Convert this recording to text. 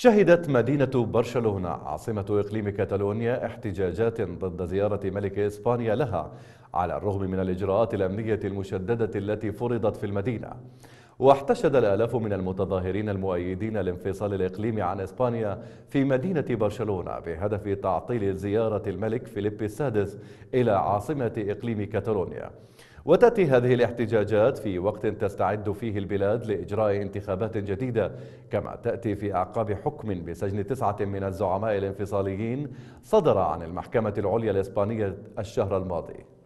شهدت مدينة برشلونة عاصمة إقليم كاتالونيا احتجاجات ضد زيارة ملك إسبانيا لها على الرغم من الإجراءات الأمنية المشددة التي فرضت في المدينة واحتشد الآلاف من المتظاهرين المؤيدين لانفصال الإقليم عن إسبانيا في مدينة برشلونة بهدف تعطيل زيارة الملك فيليب السادس إلى عاصمة إقليم كاتالونيا وتأتي هذه الاحتجاجات في وقت تستعد فيه البلاد لإجراء انتخابات جديدة كما تأتي في أعقاب حكم بسجن تسعة من الزعماء الانفصاليين صدر عن المحكمة العليا الإسبانية الشهر الماضي